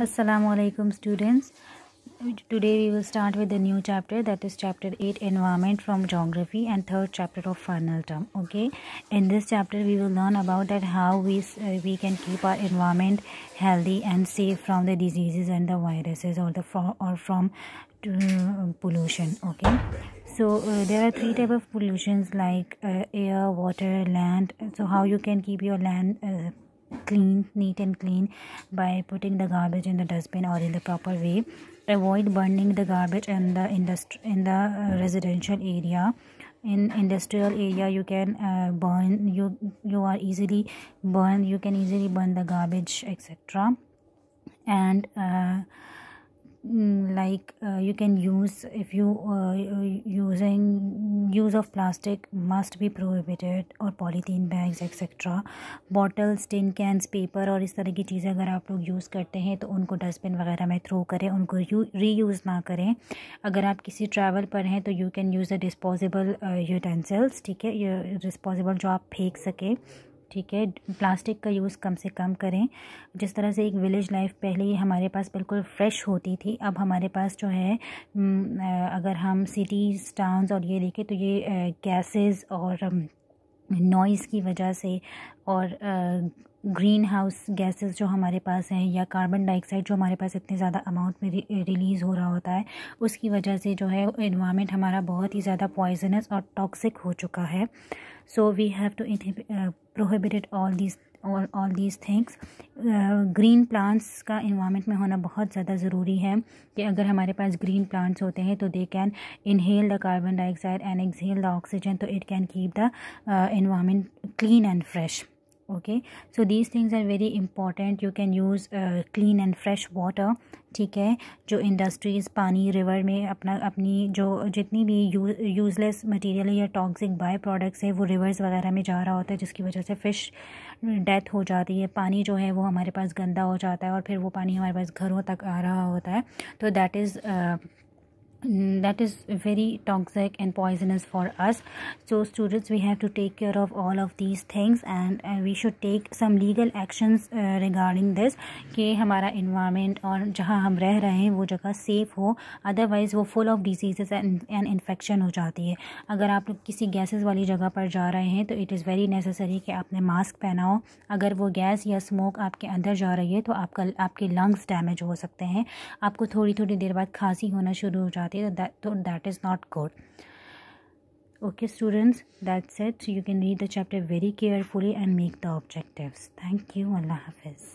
Assalamualaikum students. Today we will start with the new chapter that is chapter 8 environment from geography and third chapter of final term. Okay. In this chapter we will learn about that how we uh, we can keep our environment healthy and safe from the diseases and the viruses or the from, or from uh, pollution. Okay so uh, there are three type of pollutions like uh, air water land so how you can keep your land uh, clean neat and clean by putting the garbage in the dustbin or in the proper way avoid burning the garbage in the industri- in the uh, residential area in industrial area you can uh, burn you you are easily burn you can easily burn the garbage etc and uh, mm, like uh, you can use if you uh, uh, using use of plastic must be prohibited और polythene bags etcetera bottles tin cans paper और इस तरह की चीज़ें अगर आप लोग use करते हैं तो उनको डस्टबिन वगैरह में थ्रो करें उनको रीयूज़ ना करें अगर आप किसी ट्रैवल पर हैं तो you can use a disposable utensils ठीक है ये डिस्पोजेबल जो आप फेंक सकें ठीक है प्लास्टिक का यूज़ कम से कम करें जिस तरह से एक विलेज लाइफ पहले हमारे पास बिल्कुल फ्रेश होती थी अब हमारे पास जो है अगर हम सिटीज़ टाउन्स और ये देखें तो ये गैसेस और नॉइज़ की वजह से और ग्रीन हाउस गैसेस जो हमारे पास हैं या कार्बन डाइऑक्साइड जो हमारे पास इतने ज़्यादा अमाउंट में रि, रिलीज़ हो रहा होता है उसकी वजह से जो है इन्वामेंट हमारा बहुत ही ज़्यादा पॉइजनस और टॉक्सिक हो चुका है so we have to prohibited all these all all these things green plants का इन्वामेंट में होना बहुत ज़्यादा ज़रूरी है कि अगर हमारे पास ग्रीन प्लांट्स होते हैं तो they can inhale the carbon dioxide and exhale the oxygen तो it can keep the environment clean and fresh okay so these things are very important you can use clean and fresh water ठीक है जो industries पानी river में अपना अपनी जो जितनी भी यू, यूज़लेस मटेरियल या टॉक्सिक बाय प्रोडक्ट्स है वो रिवर्स वगैरह में जा रहा होता है जिसकी वजह से फ़िश डेथ हो जाती है पानी जो है वो हमारे पास गंदा हो जाता है और फिर वो पानी हमारे पास घरों तक आ रहा होता है तो that is that is very toxic and poisonous for us so students we have to take care of all of these things and uh, we should take some legal actions uh, regarding this ke hamara environment aur jahan hum reh rahe hain wo jagah safe ho otherwise wo full of diseases and, and infection ho jati hai agar aap log kisi gases wali jagah par ja rahe hain to it is very necessary कि aapne mask pehnao agar wo gas ya smoke aapke andar ja rahi hai to aapka aapke lungs damage हो सकते हैं आपको thodi थोड़ी देर बाद खांसी होना शुरू हो जाती That that that is not good okay students that's it so you can read the chapter very carefully and make the objectives thank you allah hafiz